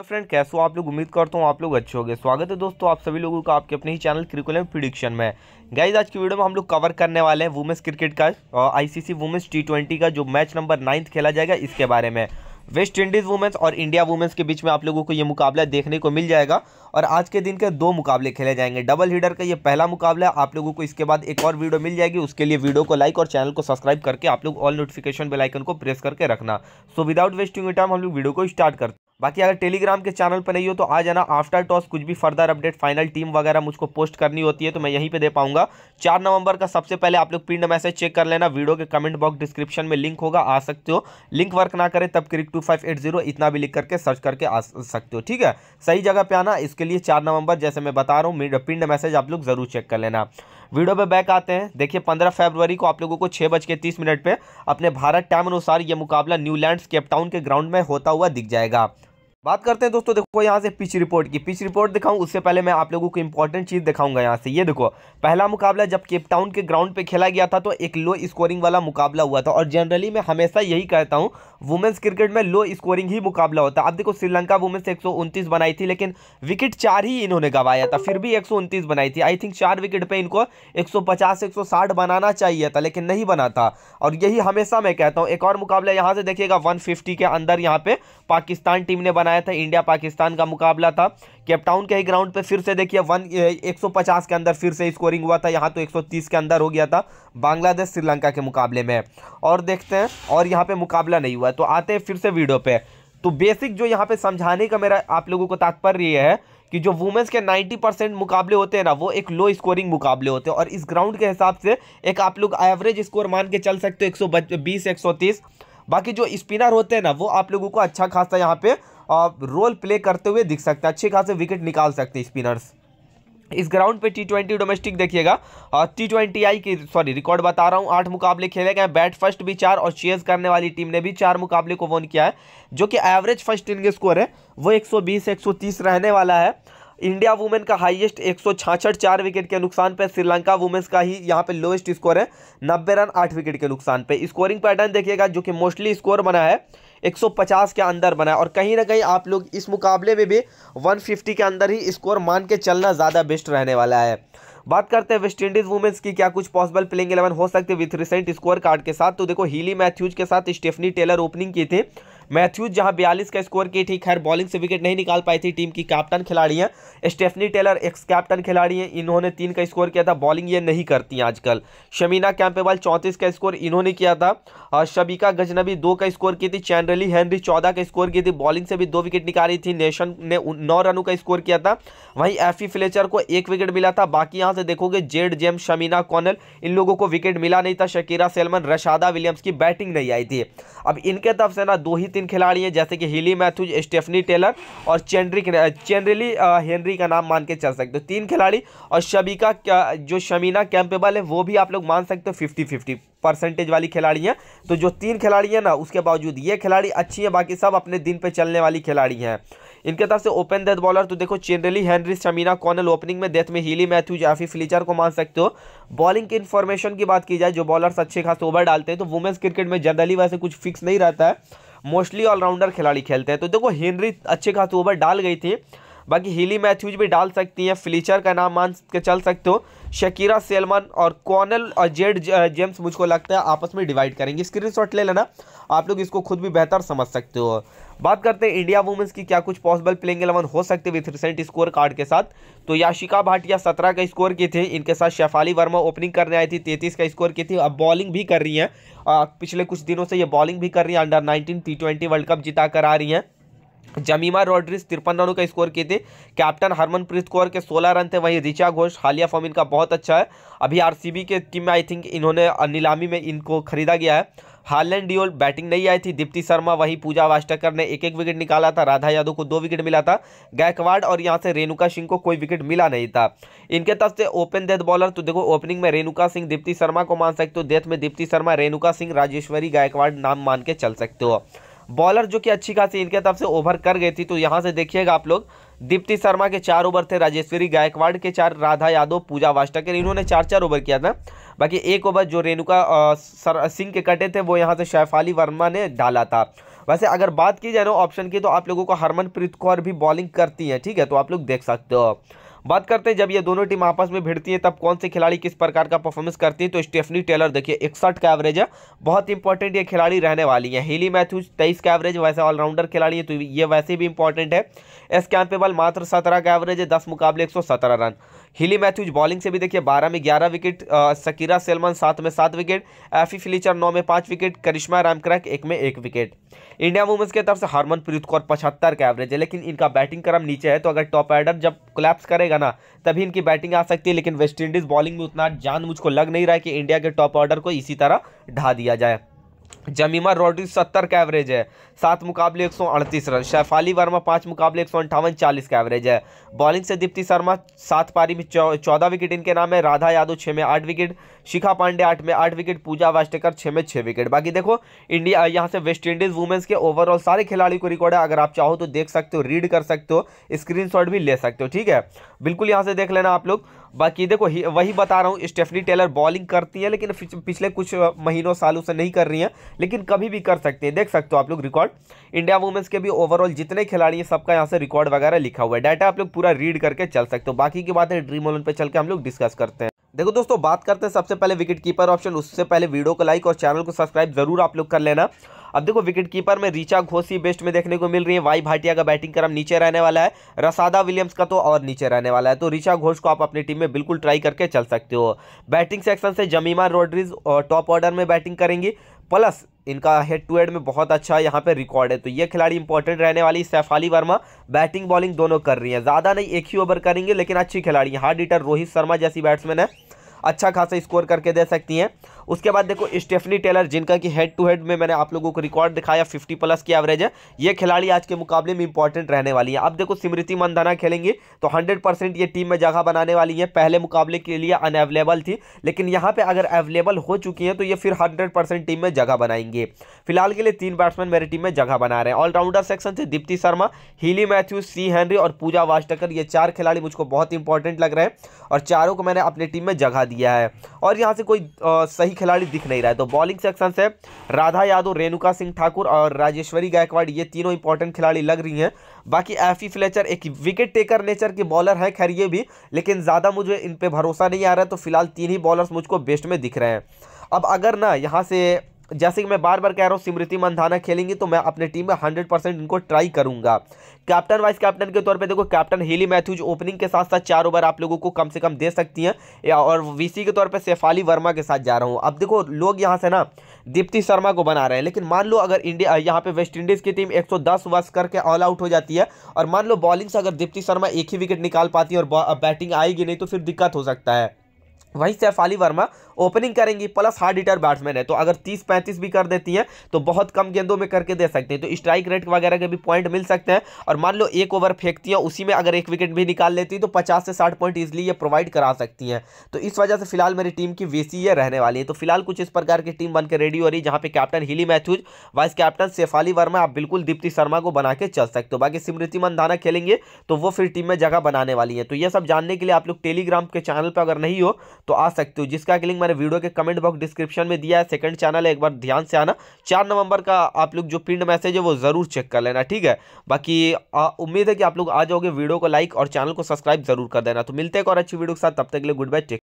तो फ्रेंड कैसे हो आप लोग उम्मीद करता हूँ आप लोग अच्छे होंगे स्वागत है दोस्तों आप सभी लोगों का आपके अपने ही चैनल क्रिकुलम प्रिडिक्शन में गाइज आज की वीडियो में हम लोग कवर करने वाले हैं वुमेंस क्रिकेट का आईसीसी वुमेंस टी ट्वेंटी का जो मैच नंबर नाइन्थ खेला जाएगा इसके बारे में वेस्ट इंडीज़ वुमेंस और इंडिया वुमेंस के बीच में आप लोगों को ये मुकाबला देखने को मिल जाएगा और आज के दिन के दो मुकाबले खेले जाएंगे डबल हीडर का ये पहला मुकाबला है आप लोगों को इसके बाद एक और वीडियो मिल जाएगी उसके लिए वीडियो को लाइक और चैनल को सब्सक्राइब करके आप लोग ऑल नोटिफिकेशन बेलाइकन को प्रेस करके रखना सो विदाउट वेस्टिंग टाइम हम लोग वीडियो को स्टार्ट करते हैं बाकी अगर टेलीग्राम के चैनल पर नहीं हो तो आ जाना आफ्टर टॉस कुछ भी फर्दर अपडेट फाइनल टीम वगैरह मुझको पोस्ट करनी होती है तो मैं यहीं पे दे पाऊंगा चार नवंबर का सबसे पहले आप लोग पिंड मैसेज चेक कर लेना वीडियो के कमेंट बॉक्स डिस्क्रिप्शन में लिंक होगा आ सकते हो लिंक वर्क ना करे तब cric two five eight zero इतना भी लिख करके सर्च करके आ सकते हो ठीक है सही जगह पर आना इसके लिए चार नवंबर जैसे मैं बता रहा हूँ पिंड मैसेज आप लोग ज़रूर चेक कर लेना वीडियो पे बैक आते हैं देखिए पंद्रह फरवरी को आप लोगों को छः बज के तीस मिनट पर अपने भारत टाइम अनुसार ये मुकाबला न्यूलैंड्स केपटाउन के ग्राउंड में होता हुआ दिख जाएगा बात करते हैं दोस्तों देखो यहाँ से पिच रिपोर्ट की पिच रिपोर्ट दिखाऊं उससे पहले मैं आप लोगों को इंपॉर्टेंट चीज़ दिखाऊंगा यहाँ से ये देखो पहला मुकाबला जब केपटाउन के ग्राउंड पे खेला गया था तो एक लो स्कोरिंग वाला मुकाबला हुआ था और जनरली मैं हमेशा यही कहता हूँ वुमेंस क्रिकेट में लो स्कोरिंग ही मुकाबला होता है अब देखो श्रीलंका वुमेंस एक बनाई थी लेकिन विकेट चार ही इन्होंने गवाया था फिर भी एक बनाई थी आई थिंक चार विकेट पर इनको एक सौ बनाना चाहिए था लेकिन नहीं बना था और यही हमेशा मैं कहता हूँ एक और मुकाबला यहाँ से देखिएगा वन के अंदर यहाँ पर पाकिस्तान टीम ने बना बनाया था इंडिया पाकिस्तान का मुकाबला था केपटाउन के ही ग्राउंड पे फिर से देखिए वन एक के अंदर फिर से स्कोरिंग हुआ था यहाँ तो 130 के अंदर हो गया था बांग्लादेश श्रीलंका के मुकाबले में और देखते हैं और यहाँ पे मुकाबला नहीं हुआ तो आते हैं फिर से वीडियो पे तो बेसिक जो यहाँ पे समझाने का मेरा आप लोगों को तात्पर्य ये है कि जो वुमेंस के 90 परसेंट मुकाबले होते हैं ना वो एक लो स्कोरिंग मुकाबले होते हैं और इस ग्राउंड के हिसाब से एक आप लोग एवरेज स्कोर मान के चल सकते हो एक सौ बाकी जो स्पिनर होते हैं ना वो आप लोगों को अच्छा खासा यहाँ पे रोल प्ले करते हुए दिख सकते हैं अच्छे खासे विकेट निकाल सकते हैं स्पिनर्स इस ग्राउंड पे टी ट्वेंटी डोमेस्टिक देखिएगा टी हाँ, ट्वेंटी आई की सॉरी रिकॉर्ड बता रहा हूँ आठ मुकाबले खेले गए बैट फर्स्ट भी चार और चेज करने वाली टीम ने भी चार मुकाबले को वोन किया है जो कि एवरेज फर्स्ट इनके स्कोर है वो 120 130 रहने वाला है इंडिया वुमेन का हाईएस्ट एक चार विकेट के नुकसान पर श्रीलंका वुमेन्स का ही यहाँ पे लोएस्ट स्कोर है नब्बे रन आठ विकेट के नुकसान पर स्कोरिंग पैटर्न देखिएगा जो कि मोस्टली स्कोर बना है 150 के अंदर बनाए और कहीं ना कहीं आप लोग इस मुकाबले में भी 150 के अंदर ही स्कोर मान के चलना ज़्यादा बेस्ट रहने वाला है बात करते हैं वेस्ट इंडीज़ वुमेंस की क्या कुछ पॉसिबल प्लेइंग इलेवन हो सकते विथ रिसेंट स्कोर कार्ड के साथ तो देखो हीली मैथ्यूज के साथ स्टेफनी टेलर ओपनिंग की थी मैथ्यूज जहां बयालीस का स्कोर की थी खैर बॉलिंग से विकेट नहीं निकाल पाई थी टीम की कैप्टन खिलाड़ी हैं स्टेफनी टेलर एक्स कैप्टन खिलाड़ी हैं इन्होंने तीन का स्कोर किया था बॉलिंग ये नहीं करती आजकल शमीना कैम्पेवाल चौंतीस का स्कोर इन्होंने किया था शबिका गजनबी दो का स्कोर की थी चैनरली हेनरी चौदह का स्कोर की थी बॉलिंग से भी दो विकेट निकाली थी नेशन ने नौ रनों का स्कोर किया था वहीं एफी फ्लेचर को एक विकेट मिला था बाकी यहाँ से देखोगे जेड जेम शमीना कॉनल इन लोगों को विकेट मिला नहीं था शकीरा सेलमन रशादा विलियम्स की बैटिंग नहीं आई थी अब इनके तरफ से ना दो ही तीन तीन खिलाड़ी हैं जैसे कि हिली मैथ्यूज स्टेफनी टेलर और चेंड्रिक चेंड्रिली हेनरी का नाम मान के चल सकते हो तीन खिलाड़ी और शबिका जो शमीना कैंपेबल है वो भी आप लोग मान सकते हो फिफ्टी फिफ्टी परसेंटेज वाली खिलाड़ी हैं तो जो तीन खिलाड़ी हैं ना उसके बावजूद ये खिलाड़ी अच्छी हैं बाकी सब अपने दिन पे चलने वाली खिलाड़ी हैं इनके तरफ से ओपन डेथ बॉलर तो देखो Chinelle Henry Shamilia Connell opening में डेथ में हीली मैथ्यूज या फिर फ्लीचर को मान सकते हो बॉलिंग की इन्फॉर्मेशन की बात की जाए जो बॉलर्स अच्छे खास ओवर डालते हैं तो वुमेंस क्रिकेट में जनरली वैसे कुछ फिक्स नहीं रहता है मोस्टली ऑलराउंडर खिलाड़ी खेलते हैं तो देखो हेनरी अच्छे खास ओवर डाल गई थी बाकी हिली मैथ्यूज भी डाल सकती हैं फ्लीचर का नाम मान के चल सकते हो शकीरा सेलमन और कॉनल और जेड जेम्स मुझको लगता है आपस में डिवाइड करेंगे स्क्रीनशॉट ले लेना आप लोग इसको खुद भी बेहतर समझ सकते हो बात करते हैं इंडिया वुमेंस की क्या कुछ पॉसिबल प्लेइंग एलेवन हो सकते विथ रिसेंट स्कोर कार्ड के साथ तो याशिका भाटिया सत्रह का स्कोर की थी इनके साथ शेफाली वर्मा ओपनिंग करने आई थी तैतीस का स्कोर की थी अब बॉलिंग भी कर रही हैं पिछले कुछ दिनों से ये बॉलिंग भी कर रही हैं under nineteen T world cup जिता कर आ रही हैं जमीमा रॉड्रिस तिरपन रनों का स्कोर किए थे कैप्टन हरमनप्रीत कौर के 16 रन थे वहीं रिचा घोष हालिया फॉर्म इनका बहुत अच्छा है अभी आरसीबी के टीम में आई थिंक इन्होंने नीलामी में इनको खरीदा गया है हार्लैंड डियोल बैटिंग नहीं आई थी दीप्ति शर्मा वहीं पूजा वास्टकर ने एक एक विकेट निकाला था राधा यादव को दो विकेट मिला था गायकवाड़ और यहाँ से रेणुका सिंह को कोई विकेट मिला नहीं था इनके तरफ से ओपन डेथ बॉलर तो देखो ओपनिंग में रेणुका सिंह दीप्ति शर्मा को मान सकते हो डेथ में दीप्ति शर्मा रेणुका सिंह राजेश्वरी गायकवाड़ नाम मान के चल सकते हो बॉलर जो कि अच्छी खासी इनके तरफ से ओवर कर गई थी तो यहाँ से देखिएगा आप लोग दीप्ति शर्मा के चार ओवर थे राजेश्वरी गायकवाड़ के चार राधा यादव पूजा के इन्होंने चार चार ओवर किया था बाकी एक ओवर जो रेणुका सिंह के कटे थे वो यहाँ से शैफाली वर्मा ने डाला था वैसे अगर बात की जाए ना ऑप्शन की तो आप लोगों को हरमनप्रीत कौर भी बॉलिंग करती हैं ठीक है तो आप लोग देख सकते हो बात करते हैं जब ये दोनों टीम आपस में भिड़ती है तब कौन से खिलाड़ी किस प्रकार का परफॉर्मेंस करती है तो स्टेफनी टेलर देखिए इकसठ का एवरेज है बहुत इंपॉर्टेंट ये खिलाड़ी रहने वाली है हिली मैथ्यूज तेईस का एवरेज वैसे ऑलराउंडर खिलाड़ी है तो ये वैसे भी इंपॉर्टेंट है एस कैंपेबल मात्र सत्रह का एवरेज है दस मुकाबले एक रन हिली मैथ्यूज बॉलिंग से भी देखिए बारह में ग्यारह विकेट सकीरा सेलमन सात में सात विकेट एफी फिलीचर नौ में पाँच विकेट करिश्मा रामक्रैक एक में एक विकेट इंडिया वुमेंस की तरफ से हरमनप्रीत कौर पचहत्तर का एवरेज है लेकिन इनका बैटिंग क्रम नीचे है तो अगर टॉप ऑर्डर जब क्लैप्स करेगा ना तभी इनकी बैटिंग आ सकती है लेकिन वेस्ट इंडीज़ बॉलिंग में उतना जान मुझको लग नहीं रहा है कि इंडिया के टॉप ऑर्डर को इसी तरह ढा दिया जाए जमीमा रोड्री सत्तर का एवरेज है सात मुकाबले एक सौ अड़तीस रन शैफाली वर्मा पाँच मुकाबले एक सौ अंठावन चालीस का एवरेज है बॉलिंग से दीप्ति शर्मा सात पारी में चौदह विकेट इनके नाम है राधा यादव छः में आठ विकेट शिखा पांडे आठ में आठ विकेट पूजा वास्टेकर छः में छः विकेट बाकी देखो इंडिया यहाँ से वेस्ट इंडीज़ वुमेंस के ओवरऑल सारे खिलाड़ी को रिकॉर्ड है अगर आप चाहो तो देख सकते हो रीड कर सकते हो स्क्रीन भी ले सकते हो ठीक है बिल्कुल यहाँ से देख लेना आप लोग बाकी देखो वही बता रहा हूँ स्टेफनी टेलर बॉलिंग करती हैं लेकिन पिछले कुछ महीनों सालों से नहीं कर रही हैं लेकिन कभी भी कर सकती हैं देख सकते हो आप लोग रिकॉर्ड इंडिया वुमेंस के भी ओवरऑल जितने खिलाड़ी हैं सबका यहाँ से रिकॉर्ड वगैरह लिखा हुआ है डाटा आप लोग पूरा रीड करके चल सकते हो बाकी की बातें ड्रीम ओलन पर चल के हम लोग डिस्कस करते हैं देखो दोस्तों बात करते हैं सबसे पहले विकेट कीपर ऑप्शन उससे पहले वीडियो को लाइक और चैनल को सब्सक्राइब जरूर आप लोग कर लेना अब देखो विकेट कीपर में रिचा घोसी बेस्ट में देखने को मिल रही है वाई भाटिया का बैटिंग क्रम नीचे रहने वाला है रसादा विलियम्स का तो और नीचे रहने वाला है तो रिचा घोष को आप अपनी टीम में बिल्कुल ट्राई करके चल सकते हो बैटिंग सेक्शन से जमीमा रोड्रीज टॉप ऑर्डर में बैटिंग करेंगी प्लस इनका हेड टू हेड में बहुत अच्छा यहाँ पे रिकॉर्ड है तो ये खिलाड़ी इंपॉर्टेंट रहने वाली सैफाली वर्मा बैटिंग बॉलिंग दोनों कर रही हैं ज़्यादा नहीं एक ही ओवर करेंगे लेकिन अच्छी खिलाड़ी हार्ड डिटर रोहित शर्मा जैसी बैट्समैन है अच्छा खासा स्कोर करके दे सकती हैं उसके बाद देखो स्टेफनी टेलर जिनका कि हेड टू हेड में मैंने आप लोगों को रिकॉर्ड दिखाया फिफ्टी प्लस की एवरेज है ये खिलाड़ी आज के मुकाबले में इंपॉर्टेंट रहने वाली है अब देखो स्मृति मंदाना खेलेंगे तो हंड्रेड ये टीम में जगह बनाने वाली है पहले मुकाबले के लिए अनअवेलेबल थी लेकिन यहाँ पर अगर अवेलेबल हो चुकी हैं तो ये फिर हंड्रेड टीम में जगह बनाएंगे फिलहाल के लिए तीन बैट्समैन मेरी टीम में जगह बना रहे हैं ऑलराउंडर सेक्शन से Deepti Sharma Hayley Matthews C Henry और पूजा वास्टकर ये चार खिलाड़ी मुझको बहुत इंपॉर्टेंट लग रहे हैं और चारों को मैंने अपनी टीम में जगह दिया है और यहाँ से कोई आ, सही खिलाड़ी दिख नहीं रहा है तो बॉलिंग सेक्शन से राधा यादव रेणुका सिंह ठाकुर और राजेश्वरी गायकवाड़ ये तीनों इंपॉर्टेंट खिलाड़ी लग रही हैं बाकी एफी फ्लेचर एक विकेट टेकर नेचर के बॉलर हैं खैर ये भी लेकिन ज़्यादा मुझे इन पर भरोसा नहीं आ रहा तो फिलहाल तीन ही बॉलर्स मुझको बेस्ट में दिख रहे हैं अब अगर ना यहाँ से जैसे कि मैं बार बार कह रहा हूँ स्मृति मंधाना खेलेंगी तो मैं अपने टीम में हंड्रेड परसेंट इनको ट्राई करूंगा कैप्टन वाइस कैप्टन के तौर पे देखो कैप्टन हेली मैथ्यूज ओपनिंग के साथ साथ चार ओवर आप लोगों को कम से कम दे सकती हैं और वीसी के तौर पे शेफाली वर्मा के साथ जा रहा हूँ अब देखो लोग यहाँ से ना दीप्ति शर्मा को बना रहे हैं लेकिन मान लो अगर इंडिया यहाँ पे वेस्ट इंडीज़ की टीम 110 वर्ष करके ऑल आउट हो जाती है और मान लो बॉलिंग से अगर दीप्ति शर्मा एक ही विकेट निकाल पाती है और बैटिंग आएगी नहीं तो फिर दिक्कत हो सकता है वहीं सैफ वर्मा ओपनिंग करेंगी प्लस हार्ड हिटर बैट्समैन है तो अगर 30-35 भी कर देती हैं तो बहुत कम गेंदों में करके दे सकते हैं तो स्ट्राइक रेट वगैरह के भी पॉइंट मिल सकते हैं और मान लो एक ओवर फेंकती हैं उसी में अगर एक विकेट भी निकाल लेती हैं तो 50 से 60 पॉइंट ईजिली ये प्रोवाइड करा सकती हैं तो इस वजह से फिलहाल मेरी टीम की वेसी ये e रहने वाली है तो फिलहाल कुछ इस प्रकार की टीम बनकर रेडी हो रही है जहाँ पर captain Hayley Matthews vice captain Shafali Verma आप बिल्कुल दीप्ति शर्मा को बना के चल सकते हो बाकी स्मृति मंदाना खेलेंगे तो वो फिर टीम में जगह बनाने वाली है तो यह सब जानने के लिए आप लोग टेलीग्राम के चैनल पर अगर नहीं हो तो आ सकते हो जिसका लिंक मैंने वीडियो के कमेंट बॉक्स डिस्क्रिप्शन में दिया है सेकंड चैनल है एक बार ध्यान से आना चार नवंबर का आप लोग जो पिंड मैसेज है वो ज़रूर चेक कर लेना ठीक है बाकी उम्मीद है कि आप लोग आ जाओगे वीडियो को लाइक और चैनल को सब्सक्राइब जरूर कर देना तो मिलते हैं और अच्छी वीडियो के साथ तब तक के लिए गुड बाय टेक